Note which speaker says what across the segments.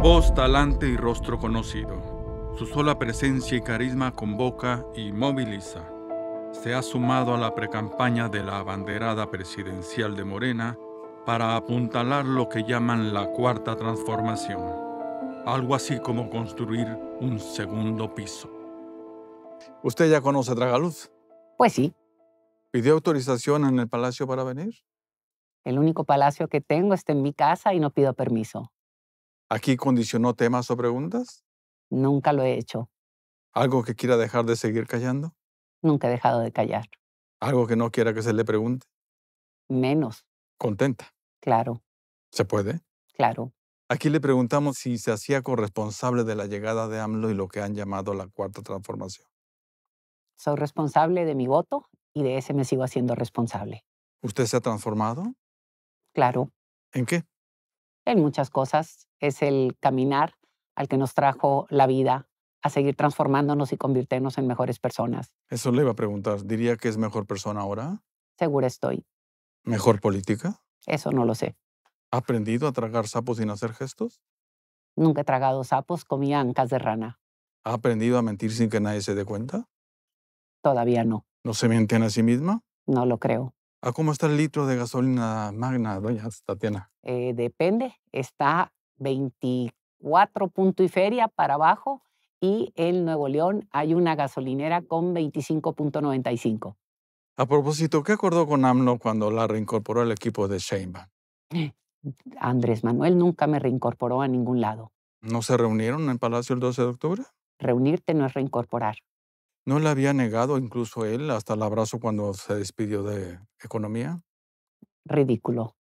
Speaker 1: voz, talante y rostro conocido. Su sola presencia y carisma convoca y moviliza. Se ha sumado a la precampaña de la abanderada presidencial de Morena para apuntalar lo que llaman la cuarta transformación, algo así como construir un segundo piso. ¿Usted ya conoce Tragaluz? Pues sí. ¿Pidió autorización en el palacio para venir?
Speaker 2: El único palacio que tengo está en mi casa y no pido permiso.
Speaker 1: ¿Aquí condicionó temas o preguntas?
Speaker 2: Nunca lo he hecho.
Speaker 1: ¿Algo que quiera dejar de seguir callando?
Speaker 2: Nunca he dejado de callar.
Speaker 1: ¿Algo que no quiera que se le pregunte?
Speaker 2: Menos. ¿Contenta? Claro.
Speaker 1: ¿Se puede? Claro. Aquí le preguntamos si se hacía corresponsable de la llegada de AMLO y lo que han llamado la cuarta transformación.
Speaker 2: Soy responsable de mi voto y de ese me sigo haciendo responsable. ¿Usted se ha transformado? Claro. ¿En qué? en muchas cosas. Es el caminar al que nos trajo la vida a seguir transformándonos y convirtiéndonos en mejores personas.
Speaker 1: Eso le iba a preguntar. ¿Diría que es mejor persona ahora?
Speaker 2: Segura estoy. ¿Mejor
Speaker 1: política?
Speaker 2: Eso no lo sé.
Speaker 1: ¿Ha aprendido a tragar sapos sin hacer gestos?
Speaker 2: Nunca he tragado sapos, comía ancas de rana.
Speaker 1: ¿Ha aprendido a mentir sin que nadie se dé cuenta? Todavía no. ¿No se miente a sí misma? No lo creo. ¿A cómo está el litro de gasolina magna, doña Tatiana?
Speaker 2: Eh, depende. Está 24 y feria para abajo y en Nuevo León hay una gasolinera con 25.95.
Speaker 1: A propósito, ¿qué acordó con AMLO cuando la reincorporó al equipo de Sheinbaum?
Speaker 2: Eh, Andrés Manuel nunca me reincorporó a ningún lado.
Speaker 1: ¿No se reunieron en Palacio el 12 de octubre? Reunirte no es reincorporar. ¿No le había negado incluso él hasta el abrazo cuando se despidió de economía? Ridículo.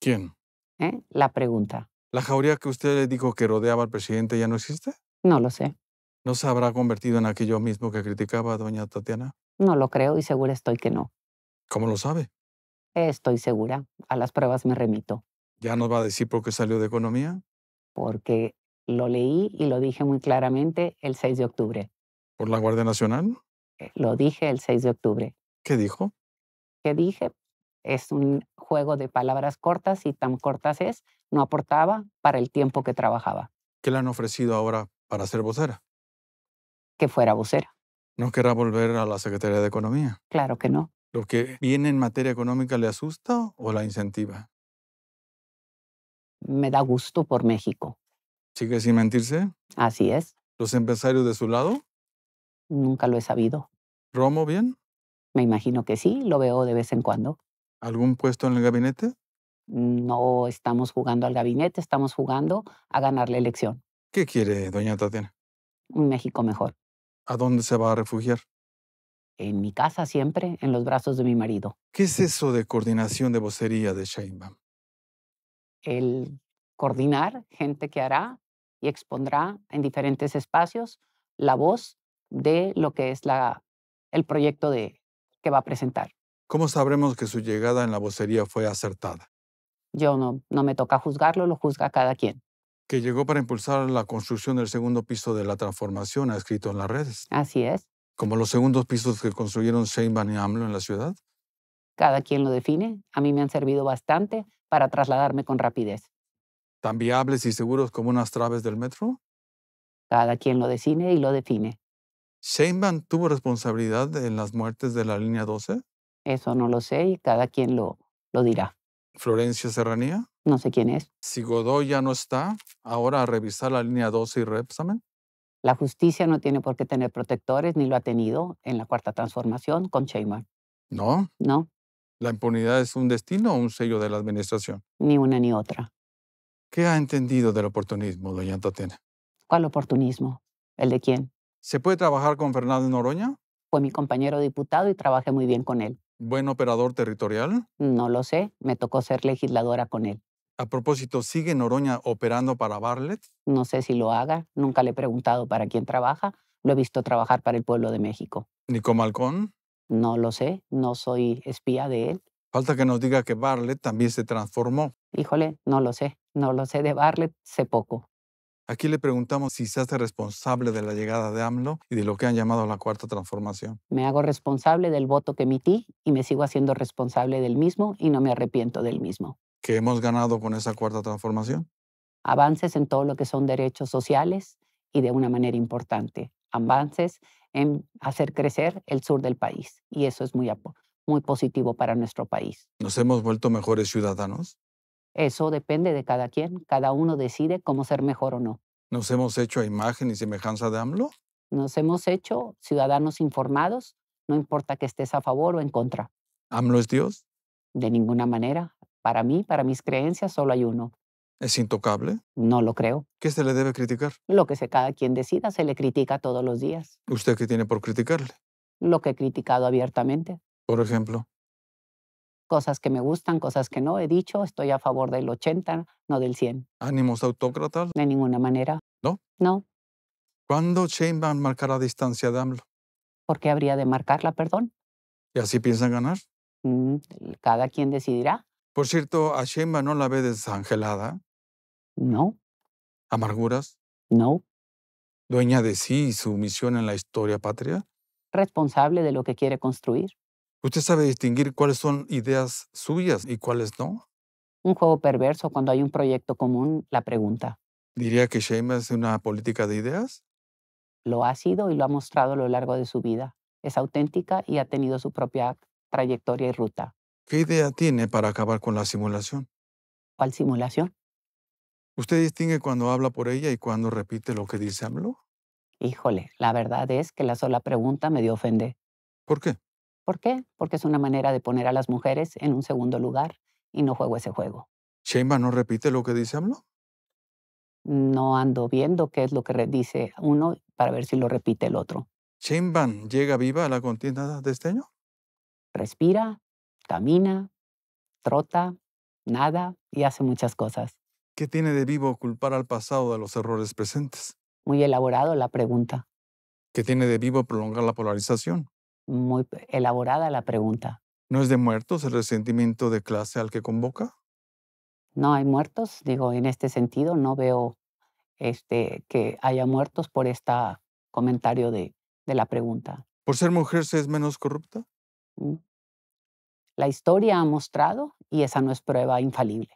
Speaker 1: ¿Quién? ¿Eh? La pregunta. ¿La jauría que usted le dijo que rodeaba al presidente ya no existe? No lo sé. ¿No se habrá convertido en aquello mismo que criticaba a doña Tatiana?
Speaker 2: No lo creo y segura estoy que no.
Speaker 1: ¿Cómo lo sabe?
Speaker 2: Estoy segura. A las pruebas me remito.
Speaker 1: ¿Ya nos va a decir por qué salió de economía?
Speaker 2: Porque lo leí y lo dije muy claramente el 6 de octubre.
Speaker 1: ¿Por la Guardia Nacional?
Speaker 2: Eh, lo dije el 6 de octubre. ¿Qué dijo? ¿Qué dije? Es un juego de palabras cortas y tan cortas es, no aportaba para el tiempo que
Speaker 1: trabajaba. ¿Qué le han ofrecido ahora para ser vocera? Que fuera vocera. ¿No querrá volver a la Secretaría de Economía?
Speaker 2: Claro que no.
Speaker 1: ¿Lo que viene en materia económica le asusta o la incentiva?
Speaker 2: Me da gusto por México.
Speaker 1: ¿Sigue sin mentirse?
Speaker 2: Así es.
Speaker 1: ¿Los empresarios de su lado?
Speaker 2: Nunca lo he sabido.
Speaker 1: ¿Romo bien?
Speaker 2: Me imagino que sí, lo veo de vez en cuando. ¿Algún puesto en el gabinete? No estamos jugando al gabinete, estamos jugando a ganar la elección.
Speaker 1: ¿Qué quiere, doña Tatiana? Un México mejor. ¿A dónde se va a
Speaker 2: refugiar? En mi casa siempre, en los brazos de mi marido.
Speaker 1: ¿Qué es eso de coordinación de vocería de Sheinbaum?
Speaker 2: El coordinar gente que hará y expondrá en diferentes espacios la voz de lo que es el proyecto que va a presentar.
Speaker 1: ¿Cómo sabremos que su llegada en la vocería fue acertada?
Speaker 2: Yo no, no me toca juzgarlo, lo juzga cada quien.
Speaker 1: Que llegó para impulsar la construcción del segundo piso de la transformación, ha escrito en las redes. Así es. Como los segundos pisos que construyeron Sheinbaum y AMLO en la ciudad. Cada quien lo define.
Speaker 2: A mí me han servido bastante para trasladarme con rapidez.
Speaker 1: ¿Tan viables y seguros como unas traves del metro? Cada quien lo define y lo define. Sheinbaum tuvo responsabilidad en las muertes de la línea 12? Eso no lo sé y cada quien lo, lo dirá. ¿Florencia Serranía?
Speaker 2: No sé quién es.
Speaker 1: Si Godoy ya no está, ahora a revisar la línea 12 y Repsamen.
Speaker 2: La justicia no tiene por qué tener protectores, ni lo ha
Speaker 1: tenido en la cuarta transformación con Sheinbaum. No. No. ¿La impunidad es un destino o un sello de la administración? Ni una ni otra. ¿Qué ha entendido del oportunismo, doña Tatiana? ¿Cuál oportunismo? ¿El de quién? ¿Se puede trabajar con Fernando
Speaker 2: Noroña? Fue mi compañero diputado y trabajé muy bien con él.
Speaker 1: ¿Buen operador territorial? No
Speaker 2: lo sé, me tocó ser legisladora con él.
Speaker 1: A propósito, ¿sigue Noroña operando para Barlet?
Speaker 2: No sé si lo haga, nunca le he preguntado para quién trabaja, lo he visto trabajar para el pueblo de
Speaker 1: México. ¿Nico Malcón? No lo sé, no soy espía de él. Falta que nos diga que Barlet también se transformó.
Speaker 2: Híjole, no lo sé, no lo sé de Barlet, sé poco.
Speaker 1: Aquí le preguntamos si se hace responsable de la llegada de AMLO y de lo que han llamado la cuarta transformación.
Speaker 2: Me hago responsable del voto que emití y me sigo haciendo responsable del mismo y no me arrepiento del mismo.
Speaker 1: ¿Qué hemos ganado con esa cuarta transformación?
Speaker 2: Avances en todo lo que son derechos sociales y de una manera importante. Avances en hacer crecer el sur del país y eso es muy, muy positivo para nuestro país.
Speaker 1: ¿Nos hemos vuelto mejores ciudadanos?
Speaker 2: Eso depende de cada quien. Cada uno decide cómo ser mejor o no.
Speaker 1: ¿Nos hemos hecho a imagen y semejanza de AMLO?
Speaker 2: Nos hemos hecho ciudadanos informados, no importa que estés a favor o en contra.
Speaker 1: ¿AMLO es Dios?
Speaker 2: De ninguna manera. Para mí, para mis creencias, solo hay uno.
Speaker 1: ¿Es intocable? No lo creo.
Speaker 2: ¿Qué se le debe criticar? Lo que se, cada quien decida se le critica todos los días.
Speaker 1: ¿Usted qué tiene por criticarle?
Speaker 2: Lo que he criticado abiertamente.
Speaker 1: Por ejemplo
Speaker 2: cosas que me gustan, cosas que no he dicho, estoy a favor del 80, no del 100.
Speaker 1: ¿Ánimos autócratas? De ninguna manera. ¿No? No. ¿Cuándo Sheinbaum marcará distancia de AMLO?
Speaker 2: ¿Por qué habría de marcarla, perdón? ¿Y así piensan ganar? Mm, cada quien
Speaker 1: decidirá. Por cierto, ¿a Sheinbaum no la ve desangelada? No. ¿Amarguras? No. ¿Dueña de sí y su misión en la historia patria?
Speaker 2: Responsable de lo que quiere construir.
Speaker 1: ¿Usted sabe distinguir cuáles son ideas suyas y cuáles no?
Speaker 2: Un juego perverso cuando hay un proyecto común, la pregunta.
Speaker 1: ¿Diría que Shame es una política de ideas?
Speaker 2: Lo ha sido y lo ha mostrado a lo largo de su vida. Es auténtica y ha tenido su propia trayectoria y ruta.
Speaker 1: ¿Qué idea tiene para acabar con la simulación? ¿Cuál simulación? ¿Usted distingue cuando habla por ella y cuando repite lo que dice AMLO? Híjole, la verdad es que la sola pregunta
Speaker 2: me dio ofende. ¿Por qué? ¿Por qué? Porque es una manera de poner a las mujeres en un segundo lugar y no juego ese juego.
Speaker 1: ¿Shainban no repite lo que dice AMLO?
Speaker 2: No ando viendo qué es lo que dice uno para ver si lo repite el otro.
Speaker 1: ¿Sheinbaum llega viva a la contienda de este año? Respira, camina, trota, nada y hace muchas cosas. ¿Qué tiene de vivo culpar al pasado de los errores presentes?
Speaker 2: Muy elaborado la pregunta.
Speaker 1: ¿Qué tiene de vivo prolongar la polarización? muy elaborada la pregunta. ¿No es de muertos el resentimiento de clase al que convoca?
Speaker 2: No hay muertos, digo, en este sentido no veo este, que haya muertos por este comentario de, de la pregunta. ¿Por ser mujer se es menos corrupta? Mm. La historia ha mostrado y esa no es prueba infalible.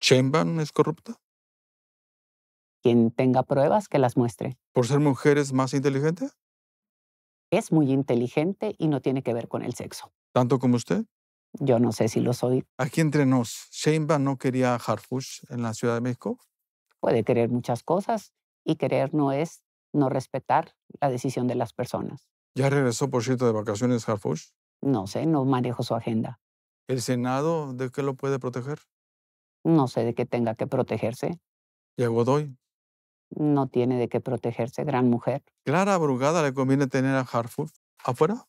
Speaker 2: ¿Chemban es corrupta? Quien tenga pruebas que las muestre. ¿Por ser mujer es más inteligente? es muy inteligente y no tiene que ver con el sexo.
Speaker 1: ¿Tanto como usted?
Speaker 2: Yo no sé si lo soy.
Speaker 1: Aquí entre nos, Sheinba no quería a Harfush en la Ciudad de México?
Speaker 2: Puede querer muchas cosas y querer no es no respetar la decisión de las personas.
Speaker 1: ¿Ya regresó, por cierto, de vacaciones Harfush?
Speaker 2: No sé, no manejo su agenda.
Speaker 1: ¿El Senado de qué lo puede proteger?
Speaker 2: No sé de qué tenga que protegerse.
Speaker 1: ¿Y a Godoy?
Speaker 2: no tiene de qué protegerse, gran mujer.
Speaker 1: ¿Clara Brugada le conviene tener a Hartford afuera?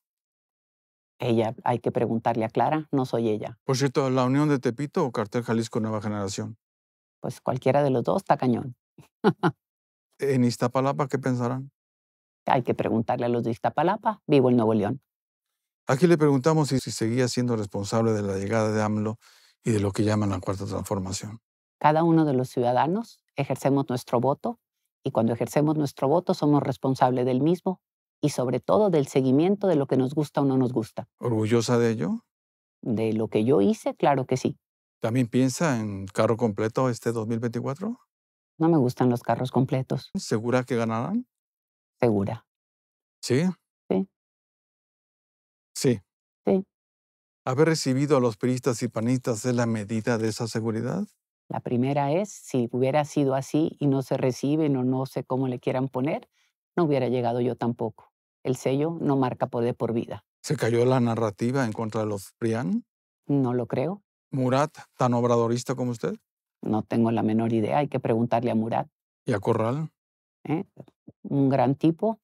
Speaker 1: Ella, hay que preguntarle a Clara, no soy ella. Por cierto, ¿la unión de Tepito o Cartel Jalisco Nueva Generación? Pues cualquiera de los dos está cañón. ¿En Iztapalapa qué pensarán? Hay que preguntarle a los de Iztapalapa,
Speaker 2: vivo el Nuevo León.
Speaker 1: Aquí le preguntamos si seguía siendo responsable de la llegada de AMLO y de lo que llaman la cuarta transformación.
Speaker 2: Cada uno de los ciudadanos ejercemos nuestro voto y cuando ejercemos nuestro voto somos responsables del mismo y sobre todo del seguimiento de lo que nos gusta o no nos gusta.
Speaker 1: ¿Orgullosa de ello?
Speaker 2: De lo que yo hice, claro
Speaker 1: que sí. ¿También piensa en carro completo este 2024? No me gustan los carros completos. ¿Segura que ganarán? Segura. ¿Sí? Sí. Sí. Sí. ¿Haber recibido a los periodistas y panistas es la medida de esa seguridad?
Speaker 2: La primera es, si hubiera sido así y no se reciben o no sé cómo le quieran poner, no hubiera llegado yo tampoco. El sello no
Speaker 1: marca poder por vida. ¿Se cayó la narrativa en contra de los Prián? No lo creo. ¿Murat, tan obradorista como usted? No tengo la menor idea, hay que preguntarle a Murat.
Speaker 2: ¿Y a Corral? ¿Eh? Un gran tipo,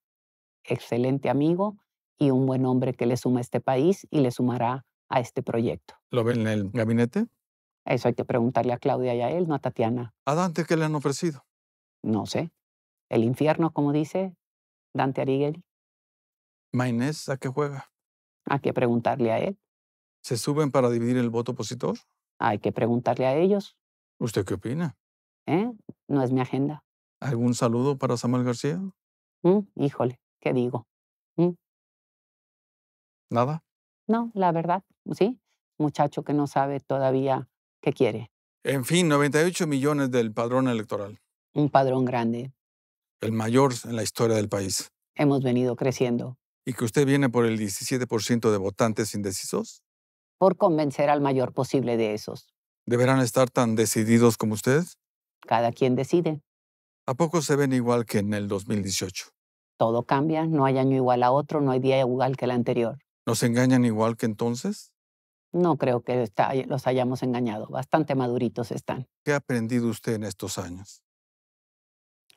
Speaker 2: excelente amigo y un buen hombre que le suma a este país y le sumará a este proyecto.
Speaker 1: ¿Lo ven en el
Speaker 2: gabinete? Eso hay que preguntarle a Claudia y a él, no a Tatiana.
Speaker 1: ¿A Dante qué le han ofrecido? No sé.
Speaker 2: El infierno, como dice Dante Arigel.
Speaker 1: ¿Mainés a qué juega? Hay que preguntarle a él. ¿Se suben para dividir el voto opositor? Hay que preguntarle a ellos. ¿Usted qué opina? ¿Eh? No es mi agenda. ¿Algún saludo para Samuel García? Mm, híjole, ¿qué digo? Mm. ¿Nada?
Speaker 2: No, la verdad, sí. Muchacho que no sabe todavía ¿Qué quiere.
Speaker 1: En fin, 98 millones del padrón electoral.
Speaker 2: Un padrón grande.
Speaker 1: El mayor en la historia del país. Hemos
Speaker 2: venido creciendo.
Speaker 1: ¿Y que usted viene por el 17% de votantes indecisos?
Speaker 2: Por convencer al mayor posible
Speaker 1: de esos. ¿Deberán estar tan decididos como ustedes? Cada quien decide. ¿A poco se ven igual que en el 2018?
Speaker 2: Todo cambia, no hay año igual a otro, no hay día igual que el anterior.
Speaker 1: ¿Nos engañan igual que entonces?
Speaker 2: No creo que eh, los hayamos engañado. Bastante maduritos están.
Speaker 1: ¿Qué ha aprendido usted en estos años?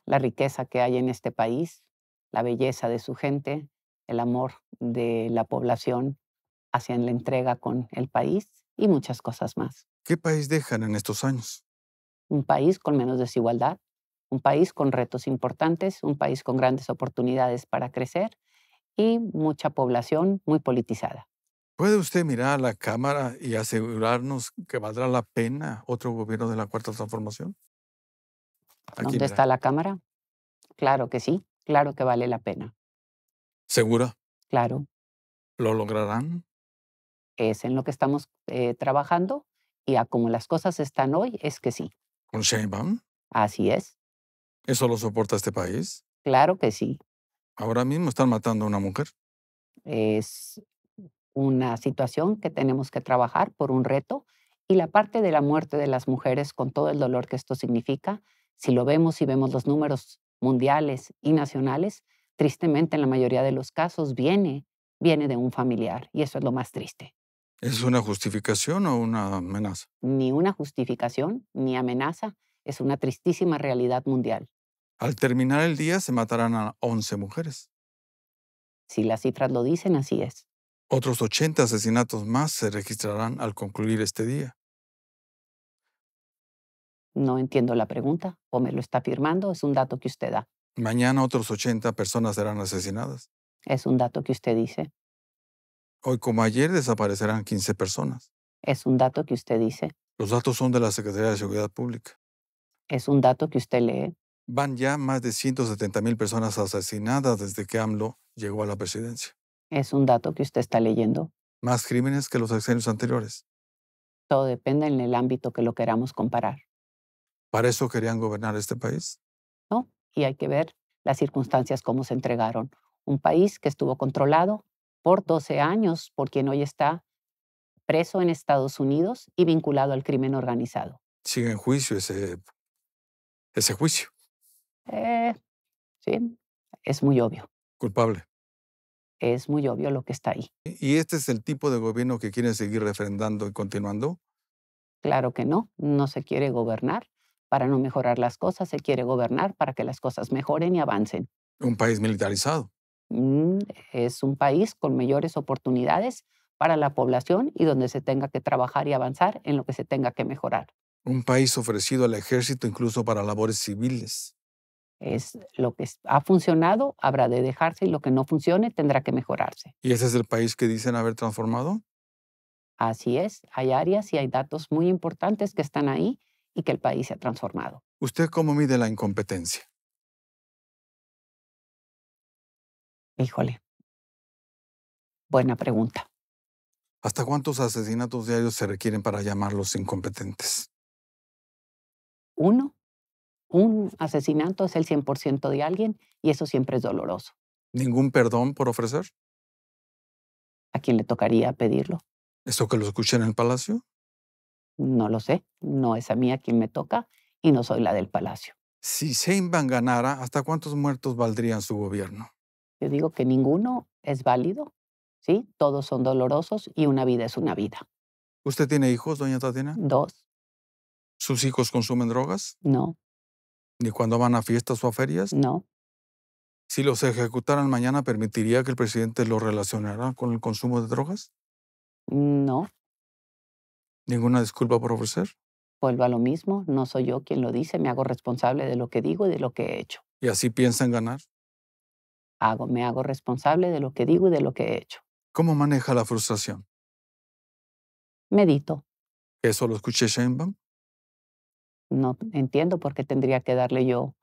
Speaker 2: La riqueza que hay en este país, la belleza de su gente, el amor de la población hacia la entrega con el país y muchas cosas
Speaker 1: más. ¿Qué país dejan en estos años?
Speaker 2: Un país con menos desigualdad, un país con retos importantes, un país con grandes oportunidades para crecer y mucha población muy politizada.
Speaker 1: ¿Puede usted mirar a la Cámara y asegurarnos que valdrá la pena otro gobierno de la Cuarta Transformación? ¿Dónde está la
Speaker 2: Cámara? Claro que sí,
Speaker 1: claro que vale la pena. ¿Segura?
Speaker 2: Claro. ¿Lo lograrán? Es en lo que estamos eh, trabajando y a como las cosas están hoy es que sí.
Speaker 1: ¿Con Sheinbaum? Así es. ¿Eso lo soporta este país?
Speaker 2: Claro que sí.
Speaker 1: Ahora mismo están matando a una mujer.
Speaker 2: Es una situación que tenemos que trabajar por un reto y la parte de la muerte de las mujeres con todo el dolor que esto significa, si lo vemos y vemos los números mundiales y nacionales, tristemente en la mayoría de los casos viene, viene de un familiar y eso es lo más triste.
Speaker 1: ¿Es una justificación o una amenaza?
Speaker 2: Ni una justificación ni amenaza, es una tristísima realidad mundial.
Speaker 1: Al terminar el día se matarán a 11 mujeres. Si las cifras lo dicen, así es. Otros 80 asesinatos más se registrarán al concluir este día.
Speaker 2: No entiendo la pregunta. ¿O me lo está afirmando? Es un dato que usted da.
Speaker 1: Mañana otros 80 personas serán asesinadas. Es un dato que usted dice. Hoy como ayer desaparecerán 15 personas.
Speaker 2: Es un dato que
Speaker 1: usted dice. Los datos son de la Secretaría de Seguridad Pública.
Speaker 2: Es un dato que usted lee.
Speaker 1: Van ya más de 170 mil personas asesinadas desde que AMLO llegó a la presidencia. Es un dato que usted está leyendo. Más crímenes que los exenios anteriores. Todo
Speaker 2: depende en el ámbito que lo queramos comparar.
Speaker 1: ¿Para eso querían gobernar este país?
Speaker 2: No, y hay que ver las circunstancias cómo se entregaron. Un país que estuvo controlado por 12 años por quien hoy está preso en Estados Unidos y vinculado al crimen organizado.
Speaker 1: Sigue en juicio ese, ese juicio. Eh, sí, es muy obvio. Culpable es muy obvio lo que está ahí. ¿Y este es el tipo de gobierno que quieren seguir refrendando y continuando?
Speaker 2: Claro que no, no se quiere gobernar para no mejorar las cosas, se quiere gobernar para que las cosas mejoren y avancen.
Speaker 1: ¿Un país militarizado? Mm,
Speaker 2: es un país con mayores oportunidades para la población y donde se tenga que trabajar y avanzar en
Speaker 1: lo que se tenga que mejorar. Un país ofrecido al ejército incluso para labores civiles. Es
Speaker 2: lo que ha funcionado habrá de dejarse y lo que no funcione tendrá que mejorarse.
Speaker 1: ¿Y ese es el país que dicen haber transformado? Así es, hay áreas y hay datos
Speaker 2: muy importantes que están ahí y que el país se ha transformado.
Speaker 1: ¿Usted cómo mide la incompetencia? Híjole, buena pregunta. ¿Hasta cuántos asesinatos diarios se requieren para llamarlos incompetentes?
Speaker 2: Uno un asesinato es el 100% de alguien y eso siempre es doloroso.
Speaker 1: ¿Ningún perdón por ofrecer? ¿A quién le tocaría pedirlo? ¿Eso que lo escuché en el palacio?
Speaker 2: No lo sé, no es a mí a quien me toca y no soy la del palacio.
Speaker 1: Si Seinban ganara, ¿hasta cuántos muertos valdrían su gobierno? Yo digo que ninguno es válido,
Speaker 2: ¿sí? Todos son dolorosos y una vida es una vida.
Speaker 1: ¿Usted tiene hijos, doña Tatiana? Dos. ¿Sus hijos consumen drogas? No. ¿Ni cuando van a fiestas o a ferias? No. Si los ejecutaran mañana, ¿permitiría que el presidente lo relacionara con el consumo de drogas? No. ¿Ninguna disculpa por ofrecer?
Speaker 2: Vuelvo a lo mismo, no soy yo quien lo dice, me hago responsable de lo que digo y de lo que he hecho.
Speaker 1: ¿Y así en ganar?
Speaker 2: Hago, me hago responsable de lo que digo y de lo que he hecho.
Speaker 1: ¿Cómo maneja la frustración? Medito. ¿Eso lo escuché Sheinbaum?
Speaker 2: no entiendo por qué tendría que darle yo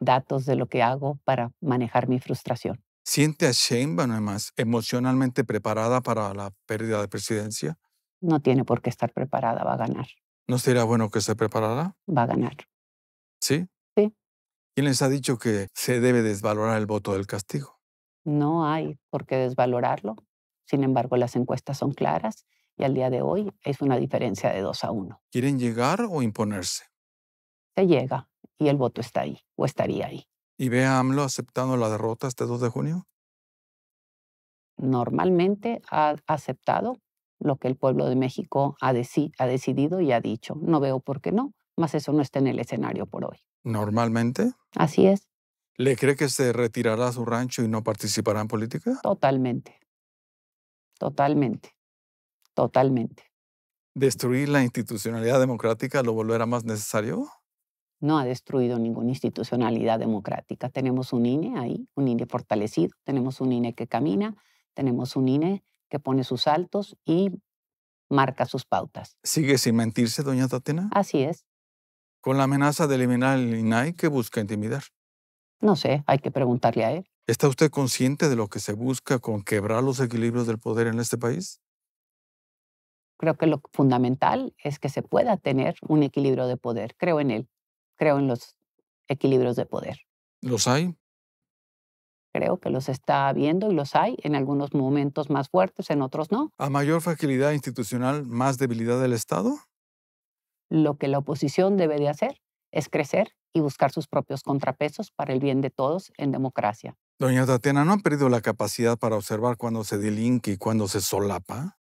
Speaker 2: datos de lo que hago para manejar mi frustración.
Speaker 1: ¿Siente a Sheinbaum además emocionalmente preparada para la pérdida de presidencia?
Speaker 2: No tiene por qué estar preparada, va a
Speaker 1: ganar. ¿No sería bueno que se preparara? Va a ganar. ¿Sí? Sí. ¿Quién les ha dicho que se debe desvalorar el voto del castigo?
Speaker 2: No hay por qué desvalorarlo. Sin embargo, las encuestas son claras y al día de hoy es una diferencia de dos
Speaker 1: a uno. ¿Quieren llegar o imponerse?
Speaker 2: se llega y
Speaker 1: el voto está ahí o estaría ahí. ¿Y ve a AMLO aceptando la derrota este 2 de junio?
Speaker 2: Normalmente ha aceptado lo que el pueblo de México ha, ha decidido y ha dicho. No veo por qué no, más eso no está en el escenario por hoy.
Speaker 1: ¿Normalmente? Así es. ¿Le cree que se retirará a su rancho y no participará en política? Totalmente. Totalmente. Totalmente. ¿Destruir la institucionalidad democrática lo volverá más necesario?
Speaker 2: no ha destruido ninguna institucionalidad democrática. Tenemos un INE ahí, un INE fortalecido, tenemos un INE que camina, tenemos un INE que pone sus saltos y marca sus pautas.
Speaker 1: ¿Sigue sin mentirse, doña Tatena? Así es. Con la amenaza de eliminar el INAI que busca intimidar.
Speaker 2: No sé, hay que preguntarle a él.
Speaker 1: ¿Está usted consciente de lo que se busca con quebrar los equilibrios del poder en este país?
Speaker 2: Creo que lo fundamental es que se pueda tener un equilibrio de poder, creo en él creo en los equilibrios de
Speaker 1: poder. ¿Los hay?
Speaker 2: Creo que los está viendo y los hay en algunos momentos más fuertes, en otros no.
Speaker 1: ¿A mayor fragilidad institucional, más debilidad del Estado?
Speaker 2: Lo que la oposición debe de hacer es crecer y buscar sus propios contrapesos para el bien de todos en democracia.
Speaker 1: Doña Tatiana, ¿no han perdido la capacidad para observar cuando se delinque y cuando se solapa?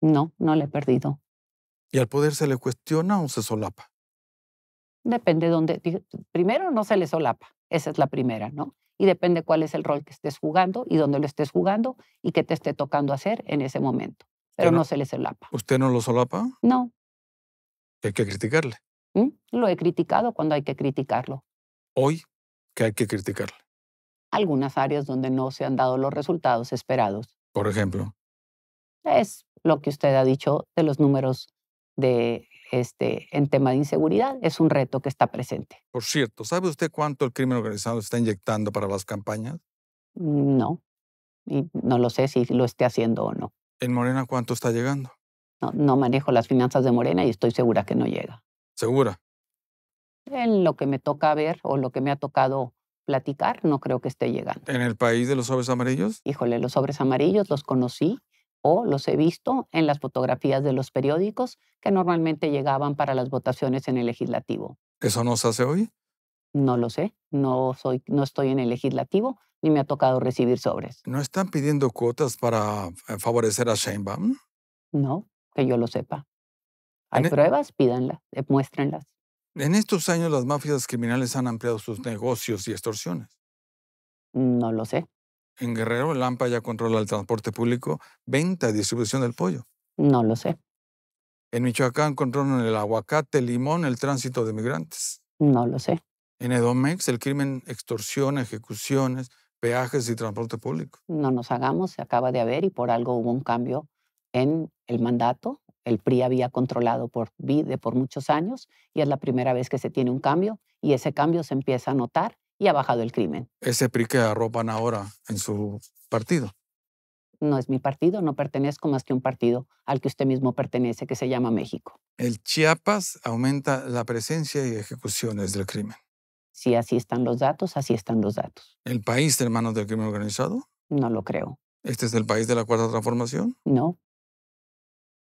Speaker 2: No, no le he perdido.
Speaker 1: ¿Y al poder se le cuestiona o se solapa?
Speaker 2: Depende dónde. Primero, no se le solapa. Esa es la primera, ¿no? Y depende cuál es el rol que estés jugando y dónde lo estés jugando y qué te esté tocando hacer en ese momento. Pero no, se le solapa.
Speaker 1: ¿Usted no lo solapa? No. Hay que criticarle.
Speaker 2: Mm, lo he criticado cuando hay que criticarlo.
Speaker 1: Hoy, que hay que criticarle?
Speaker 2: Algunas áreas donde no se han dado los resultados esperados.
Speaker 1: Por ejemplo.
Speaker 2: Es lo que usted ha dicho de los números de este, en tema de inseguridad es un reto que está presente.
Speaker 1: Por cierto, ¿sabe usted cuánto el crimen organizado está inyectando para las campañas?
Speaker 2: Mm, no, y no lo sé si lo esté haciendo o no.
Speaker 1: ¿En Morena cuánto está llegando?
Speaker 2: No, no manejo las finanzas de Morena
Speaker 1: y estoy segura que no llega. ¿Segura?
Speaker 2: En lo que me toca ver o lo que me ha tocado platicar, no creo que esté llegando.
Speaker 1: ¿En el país de los sobres amarillos?
Speaker 2: Híjole, los sobres amarillos los conocí o los he visto en las fotografías de los periódicos que
Speaker 1: normalmente
Speaker 2: llegaban para las votaciones en el legislativo.
Speaker 1: ¿Eso no se hace hoy?
Speaker 2: No lo sé, no, soy, no estoy en el legislativo ni me ha tocado recibir sobres.
Speaker 1: ¿No están pidiendo cuotas para eh, favorecer a Sheinbaum? No, que yo lo sepa.
Speaker 2: Hay e pruebas,
Speaker 1: pídanlas, eh, muéstrenlas. En estos años las mafias criminales han ampliado sus negocios y extorsiones.
Speaker 2: No lo sé,
Speaker 1: en Guerrero Lampa ya controla el transporte público, venta y distribución del pollo. No lo sé. En Michoacán controlan el aguacate, limón, el tránsito de migrantes.
Speaker 2: No lo sé.
Speaker 1: En Edomex el crimen extorsión, ejecuciones, peajes y transporte público.
Speaker 2: No nos hagamos, se acaba de haber y por algo hubo un cambio en el mandato. El PRI había controlado por vide por muchos años y es la primera vez que se tiene un cambio y ese cambio se empieza a notar
Speaker 1: y ha bajado el crimen. Ese PRI que arropan ahora en su partido.
Speaker 2: No es mi partido, no pertenezco más que un partido al que usted mismo pertenece, que se llama México.
Speaker 1: El Chiapas aumenta la presencia y ejecuciones del crimen. Si así están los datos, así están los datos. ¿El país de manos del crimen organizado? No lo creo. ¿Este es el país de la cuarta transformación? No.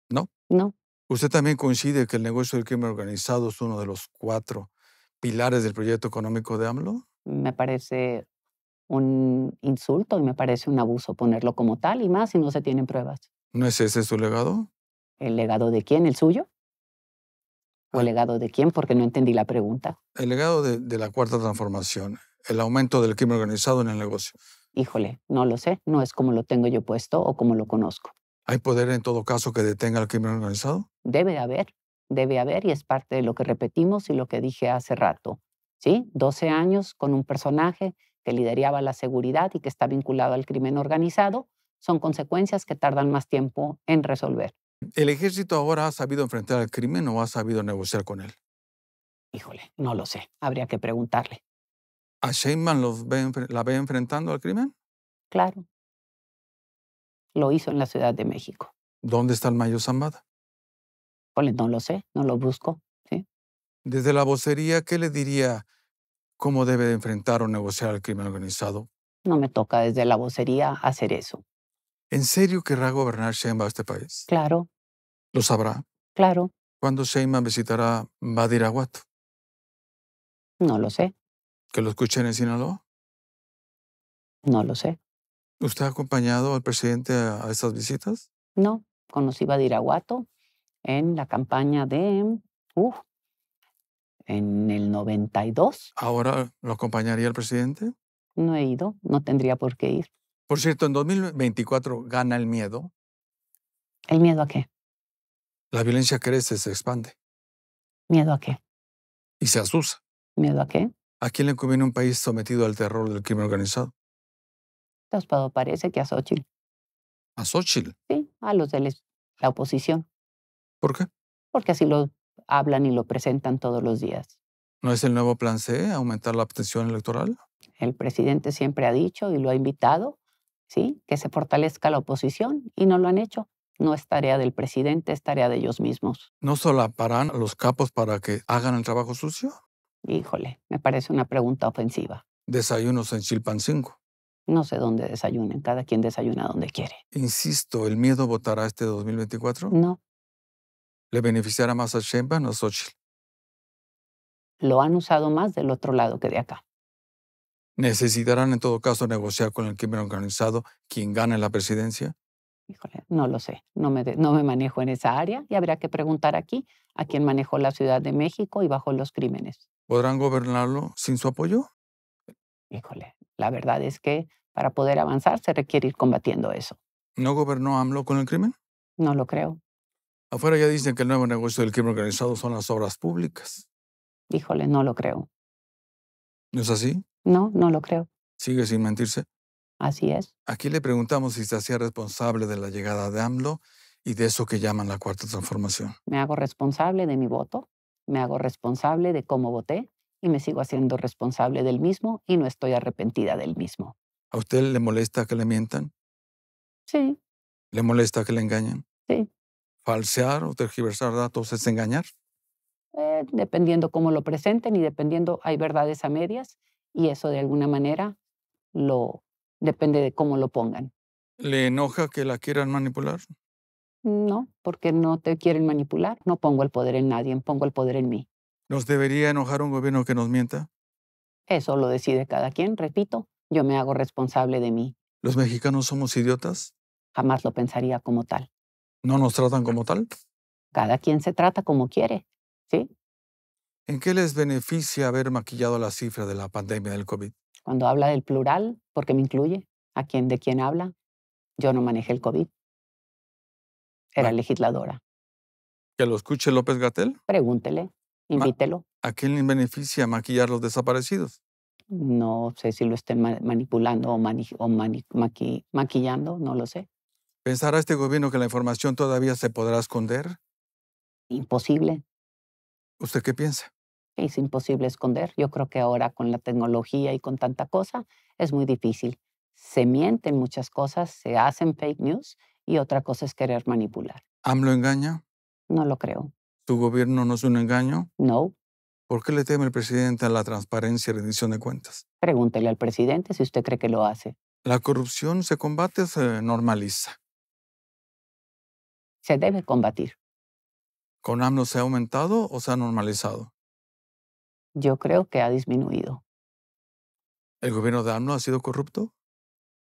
Speaker 1: ¿No? No. Usted también coincide que el negocio del crimen organizado es uno de los cuatro pilares del proyecto económico de AMLO? me
Speaker 2: parece un insulto y me parece un abuso ponerlo como tal y más si no se tienen pruebas.
Speaker 1: ¿No es ese su legado?
Speaker 2: ¿El legado de quién? ¿El suyo? ¿O el ah. legado de quién? Porque no entendí la pregunta.
Speaker 1: El legado de, de la cuarta transformación, el aumento del crimen organizado en el negocio. Híjole,
Speaker 2: no lo sé, no es como lo tengo yo
Speaker 1: puesto o como lo conozco. ¿Hay poder en todo caso que detenga el crimen organizado?
Speaker 2: Debe haber, debe haber y es parte de lo que repetimos y lo que dije hace rato. ¿sí? 12 años con un personaje que lideraba la seguridad y que está vinculado al crimen organizado, son consecuencias que tardan más tiempo en resolver.
Speaker 1: ¿El ejército ahora ha sabido enfrentar al crimen o ha sabido negociar con él? Híjole, no lo sé, habría que preguntarle. ¿A Sheinman ve, la ve enfrentando al crimen? Claro. Lo hizo en la Ciudad de México. ¿Dónde está el Mayo Zambada? Híjole, no lo sé, no lo busco desde la vocería, ¿qué le diría cómo debe enfrentar o negociar el crimen organizado? No me toca desde la vocería hacer eso. ¿En serio querrá gobernar a este país? Claro. ¿Lo sabrá? Claro. ¿Cuándo Sheinbaum visitará Badiraguato? No lo sé. ¿Que lo escuchen en Sinaloa? No lo sé. ¿Usted ha acompañado al presidente a, a estas visitas? No, conocí Badiraguato en la campaña
Speaker 2: de... Uf,
Speaker 1: en el 92. ¿Ahora lo acompañaría el presidente? No he ido, no tendría por qué ir. Por cierto, en 2024 gana el miedo.
Speaker 2: ¿El miedo a qué?
Speaker 1: La violencia crece, eh, se expande. ¿Miedo a qué? Y se asusa. ¿Miedo a qué? ¿A quién le conviene un país sometido al terror del crimen organizado?
Speaker 2: parece que a Xochitl.
Speaker 1: ¿A Xochitl? Sí,
Speaker 2: a los de la oposición. ¿Por qué? Porque así lo hablan y lo presentan todos los días.
Speaker 1: ¿No es el nuevo plan C aumentar la abstención electoral?
Speaker 2: El presidente siempre ha dicho y lo ha invitado, ¿sí? Que se fortalezca la oposición y no lo han hecho. No es tarea del presidente, es tarea de ellos mismos.
Speaker 1: ¿No solaparán a los capos para que hagan el trabajo sucio? Híjole, me parece una pregunta ofensiva. Desayunos en Chilpancingo. No sé dónde desayunen, cada quien desayuna donde quiere. Insisto, ¿el miedo votará este 2024? No, le beneficiará más a Sheinbaum o a Xochitl?
Speaker 2: Lo han usado más del otro lado que de acá.
Speaker 1: ¿Necesitarán en todo caso negociar con el crimen organizado quien gane la presidencia?
Speaker 2: Híjole, no lo sé, no me, no me manejo en esa área y habrá que preguntar aquí a quién manejó la Ciudad de México y bajo los crímenes.
Speaker 1: ¿Podrán gobernarlo sin su apoyo?
Speaker 2: Híjole, la verdad es que para poder avanzar se requiere ir combatiendo eso.
Speaker 1: ¿No gobernó AMLO con el crimen?
Speaker 2: No lo creo.
Speaker 1: Afuera ya dicen que el nuevo negocio del crimen organizado son las obras públicas. Híjole, no lo creo. ¿No es así?
Speaker 2: No, no lo creo.
Speaker 1: ¿Sigue sin mentirse? Así es. Aquí le preguntamos si se hacía responsable de la llegada de AMLO y de eso que llaman la cuarta transformación.
Speaker 2: Me hago responsable de mi voto, me hago responsable de cómo voté y me sigo haciendo responsable del mismo y no estoy arrepentida del mismo.
Speaker 1: ¿A usted le molesta que le mientan? Sí. ¿Le molesta que le engañen? Sí falsear o tergiversar datos es engañar.
Speaker 2: Eh, dependiendo cómo lo presenten y dependiendo, hay verdades a medias y eso de alguna manera lo depende de cómo lo pongan.
Speaker 1: ¿Le enoja que la quieran manipular?
Speaker 2: No, porque no te quieren manipular. No pongo el poder en nadie, pongo
Speaker 1: el poder en mí. ¿Nos debería enojar un gobierno que nos mienta? Eso lo decide cada
Speaker 2: quien, repito, yo me hago responsable de mí.
Speaker 1: ¿Los mexicanos somos idiotas?
Speaker 2: Jamás lo pensaría como tal. ¿No nos tratan como tal? Cada quien se trata como quiere,
Speaker 1: ¿sí? ¿En qué les beneficia haber maquillado la cifra de la pandemia del COVID?
Speaker 2: Cuando habla del plural, porque me incluye, a quien de quién habla, yo no manejé el COVID. Era legisladora.
Speaker 1: ¿Que lo escuche López Gatel?
Speaker 2: Pregúntele, invítelo.
Speaker 1: ¿A quién le beneficia maquillar los desaparecidos?
Speaker 2: No sé si lo estén manipulando o, maquillando, no lo sé.
Speaker 1: ¿Pensará este gobierno que la información todavía se podrá esconder? Imposible.
Speaker 2: ¿Usted qué piensa? Es imposible esconder. Yo creo que ahora con la tecnología y con tanta cosa es muy difícil. Se mienten muchas cosas, se hacen fake news y otra cosa es querer manipular.
Speaker 1: ¿AMLO engaña? No lo creo. ¿Tu gobierno no es un engaño? No. ¿Por qué le teme el presidente a la transparencia y rendición de cuentas? Pregúntele al presidente si usted cree que lo hace. La corrupción se combate, se normaliza se debe combatir. ¿Con AMLO se ha aumentado o se ha normalizado?
Speaker 2: Yo creo que ha disminuido.
Speaker 1: ¿El gobierno de AMLO ha sido corrupto?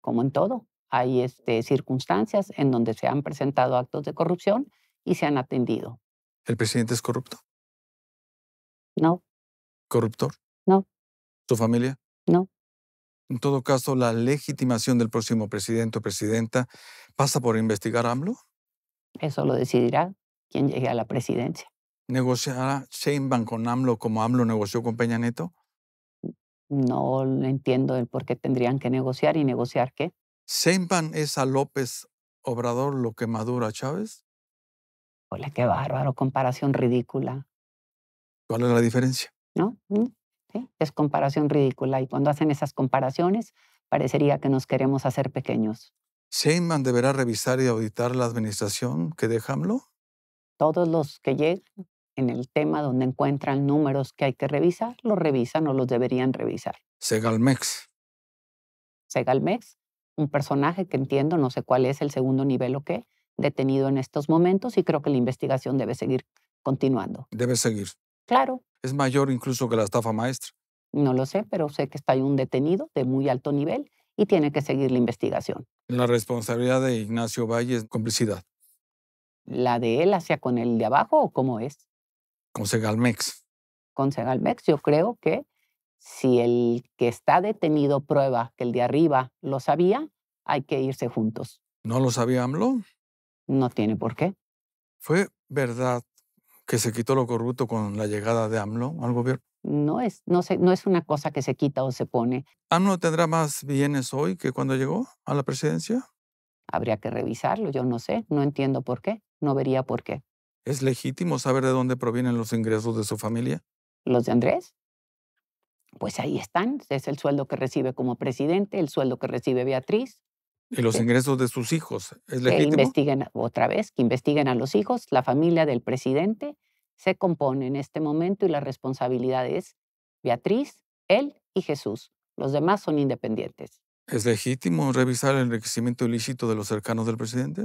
Speaker 1: Como en todo,
Speaker 2: hay este, circunstancias en donde se han presentado actos de corrupción y se han atendido.
Speaker 1: ¿El presidente es corrupto? No. ¿Corruptor? No. ¿Su familia? No. En todo caso, la legitimación del próximo presidente o presidenta pasa por investigar AMLO?
Speaker 2: Eso lo decidirá quien llegue a la presidencia.
Speaker 1: ¿Negociará Sheinbaum con AMLO como AMLO negoció con Peña Neto.
Speaker 2: No entiendo el por qué tendrían que negociar y negociar qué.
Speaker 1: ¿Sheinbaum es a López Obrador lo que madura, a Chávez? Hola, qué
Speaker 2: bárbaro, comparación ridícula.
Speaker 1: ¿Cuál es la diferencia?
Speaker 2: ¿No? Mm, es comparación ridícula y cuando hacen esas comparaciones parecería que nos queremos hacer pequeños.
Speaker 1: Sheinman deberá revisar y auditar la administración que deja. Todos los que lleguen
Speaker 2: en el tema donde encuentran números que hay que revisar, los revisan o los deberían revisar.
Speaker 1: Segalmex.
Speaker 2: Segalmex, un personaje que entiendo, no sé cuál es el segundo nivel o qué, detenido en estos momentos y creo que la investigación debe seguir continuando. Debe seguir. Claro.
Speaker 1: Es mayor incluso que la estafa maestra.
Speaker 2: No lo sé, pero sé que está ahí un detenido de muy alto nivel y tiene que seguir la investigación.
Speaker 1: La responsabilidad de Ignacio Valle es complicidad.
Speaker 2: ¿La de él hacia con el de abajo o cómo es?
Speaker 1: Con Segalmex.
Speaker 2: Con Segalmex, yo creo que
Speaker 1: si el
Speaker 2: que está detenido prueba que el de arriba lo sabía, hay que irse juntos.
Speaker 1: ¿No lo sabía AMLO? No tiene por qué. ¿Fue verdad que se quitó lo corrupto con la llegada de AMLO al gobierno?
Speaker 2: No es, no, no es una cosa que se quita o se
Speaker 1: pone. ¿AMLO tendrá más bienes hoy que cuando llegó a la presidencia? Habría
Speaker 2: que revisarlo, yo no sé, no entiendo por qué, no vería por qué.
Speaker 1: ¿Es legítimo saber de dónde provienen los ingresos de su familia? ¿Los de Andrés?
Speaker 2: Pues ahí están, es el sueldo que recibe como presidente, el sueldo que recibe Beatriz,
Speaker 1: y los eh ingresos de sus hijos. ¿Es legítimo? Que
Speaker 2: investiguen otra vez, que investiguen a los hijos, la familia del presidente se compone en este momento y la responsabilidad es Beatriz, él y Jesús. Los demás son independientes.
Speaker 1: ¿Es legítimo revisar el enriquecimiento ilícito de los cercanos del presidente?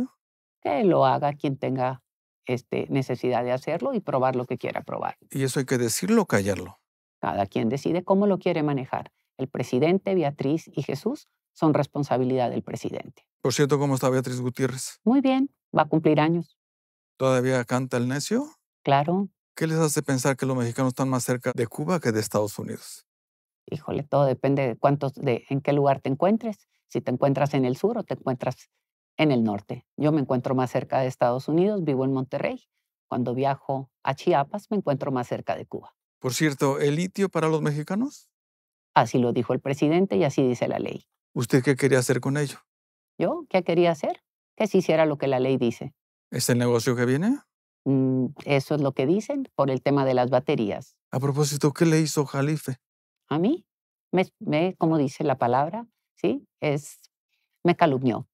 Speaker 2: Que lo haga quien tenga este, necesidad de hacerlo y probar lo que quiera probar.
Speaker 1: ¿Y eso hay que decirlo o callarlo?
Speaker 2: Cada quien decide cómo lo quiere manejar. El presidente, Beatriz y Jesús son responsabilidad del presidente.
Speaker 1: Por cierto, ¿cómo está Beatriz Gutiérrez?
Speaker 2: Muy bien, va a cumplir años.
Speaker 1: ¿Todavía canta el necio? claro. ¿Qué les hace pensar que los mexicanos están más cerca de Cuba que de Estados Unidos?
Speaker 2: Híjole, todo depende de cuántos, de en qué lugar te encuentres. Si te encuentras en el sur o te encuentras en el norte. Yo me encuentro más cerca de Estados Unidos, vivo en Monterrey. Cuando viajo a Chiapas me encuentro más cerca de Cuba.
Speaker 1: Por cierto, ¿el litio para los mexicanos? Así lo
Speaker 2: dijo el presidente y así dice la ley.
Speaker 1: ¿Usted qué quería hacer con ello?
Speaker 2: ¿Yo? ¿Qué quería hacer? Que se hiciera lo que la ley dice.
Speaker 1: ¿Es el negocio que viene?
Speaker 2: Mm, eso es lo que dicen por el tema de las baterías.
Speaker 1: A propósito, ¿qué le hizo Jalife?
Speaker 2: A mí, me, como dice la palabra, ¿sí? Es, me calumnió,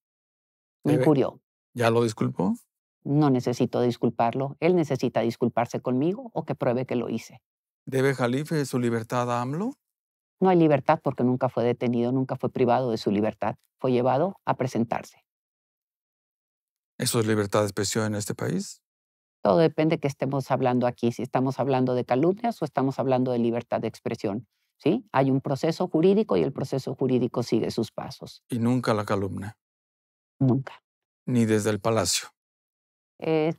Speaker 1: me injurió. ¿Ya lo disculpó?
Speaker 2: No necesito disculparlo. Él necesita disculparse conmigo o que pruebe que lo hice.
Speaker 1: ¿Debe Jalife su libertad a AMLO?
Speaker 2: No hay libertad porque nunca fue detenido, nunca fue privado de su libertad. Fue llevado a presentarse.
Speaker 1: ¿Eso es libertad de expresión en este país?
Speaker 2: Todo depende de que estemos hablando aquí, si estamos hablando de calumnias o estamos hablando de libertad de expresión. ¿sí? Hay un proceso jurídico y el proceso jurídico sigue sus pasos.
Speaker 1: ¿Y nunca la calumnia? Nunca. ¿Ni desde el palacio?
Speaker 2: Eh,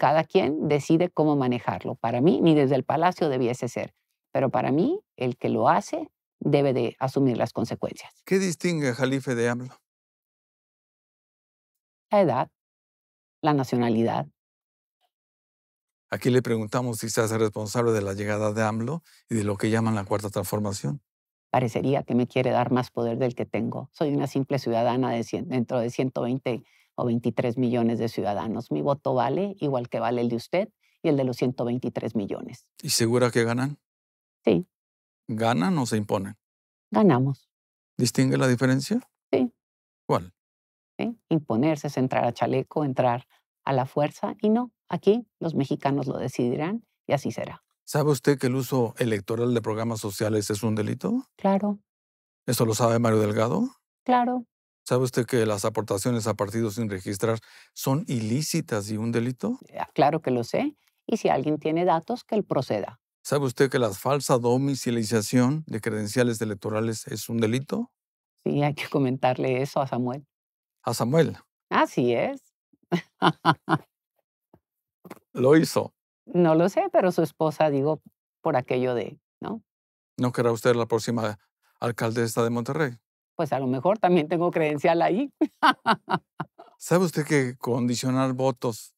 Speaker 2: cada quien decide cómo manejarlo. Para mí, ni desde el palacio debiese ser, pero para mí, el que lo hace debe de asumir las consecuencias.
Speaker 1: ¿Qué distingue a Jalife de AMLO?
Speaker 2: La edad, la nacionalidad,
Speaker 1: Aquí le preguntamos si se hace responsable de la llegada de AMLO y de lo que llaman la cuarta transformación. Parecería
Speaker 2: que me quiere dar más poder del que tengo. Soy una simple ciudadana de dentro de 120 o 23 millones de ciudadanos. Mi voto vale igual que vale el de usted y el de los 123
Speaker 1: millones. ¿Y segura que ganan? Sí. ¿Ganan o se imponen? Ganamos. ¿Distingue la diferencia? Sí. ¿Cuál?
Speaker 2: ¿Sí? Imponerse es entrar a chaleco, entrar a la fuerza y no, aquí los mexicanos lo decidirán y así será.
Speaker 1: ¿Sabe usted que el uso electoral de programas sociales es un delito? Claro. ¿Eso lo sabe Mario Delgado? Claro. ¿Sabe usted que las aportaciones a partidos sin registrar son ilícitas y un delito? Ah, claro que lo sé.
Speaker 2: Y si alguien tiene datos, que él proceda.
Speaker 1: ¿Sabe usted que la falsa domicilización de credenciales electorales es un delito?
Speaker 2: Sí, hay que comentarle eso a Samuel. ¿A Samuel? Así es.
Speaker 1: ¿Lo hizo?
Speaker 2: No lo sé, pero su esposa, digo, por aquello de, ¿no?
Speaker 1: ¿No querrá usted la próxima alcaldesa de Monterrey?
Speaker 2: Pues a lo mejor también tengo credencial ahí.
Speaker 1: ¿Sabe usted que condicionar votos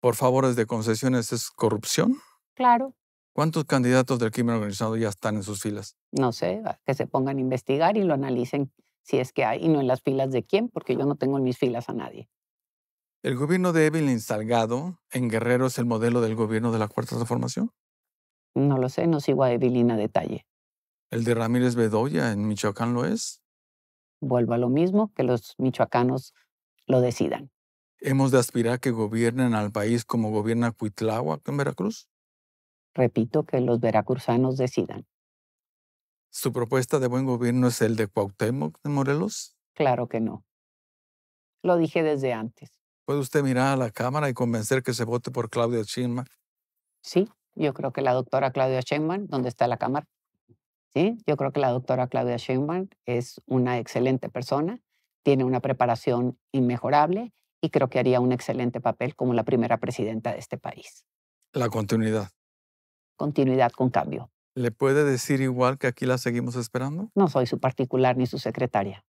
Speaker 1: por favores de concesiones es corrupción? Claro. ¿Cuántos candidatos del crimen organizado ya están en sus filas?
Speaker 2: No sé, que se pongan a investigar y lo analicen si es que hay, y no en las filas de quién, porque yo no tengo en mis filas a nadie.
Speaker 1: ¿El gobierno de Evelyn Salgado en Guerrero es el modelo del gobierno de la Cuarta Transformación?
Speaker 2: No lo sé, no sigo a Evelyn a detalle.
Speaker 1: ¿El de Ramírez Bedoya en Michoacán lo es?
Speaker 2: Vuelvo a lo mismo, que los michoacanos lo decidan.
Speaker 1: ¿Hemos de aspirar que gobiernen al país como gobierna Cuitláhuac en Veracruz?
Speaker 2: Repito, que los veracruzanos decidan.
Speaker 1: ¿Su propuesta de buen gobierno es el de Cuauhtémoc de Morelos? Claro que no.
Speaker 2: Lo dije desde antes.
Speaker 1: ¿Puede usted mirar a la Cámara y convencer que se vote por Claudia Sheinbaum? Sí,
Speaker 2: yo creo que la doctora Claudia Sheinbaum, ¿dónde está la Cámara? Sí, yo creo que la doctora Claudia Sheinbaum es una excelente persona, tiene una preparación inmejorable y creo que haría un excelente papel como la primera presidenta de este país.
Speaker 1: La continuidad.
Speaker 2: Continuidad con cambio.
Speaker 1: ¿Le puede decir igual que aquí la seguimos esperando?
Speaker 2: No soy su particular ni su secretaria.